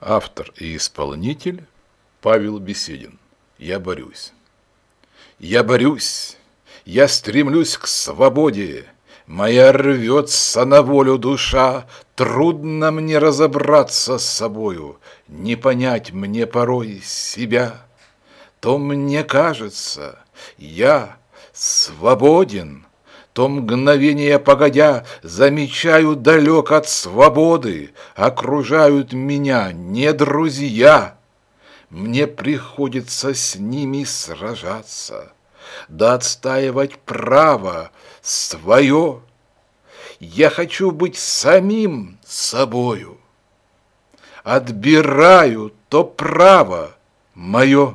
Автор и исполнитель Павел Беседин. Я борюсь. Я борюсь, я стремлюсь к свободе, Моя рвется на волю душа, Трудно мне разобраться с собою, Не понять мне порой себя. То мне кажется, я свободен — то мгновение погодя Замечаю далек от свободы, Окружают меня не друзья. Мне приходится с ними сражаться, Да отстаивать право свое. Я хочу быть самим собою. Отбираю то право мое.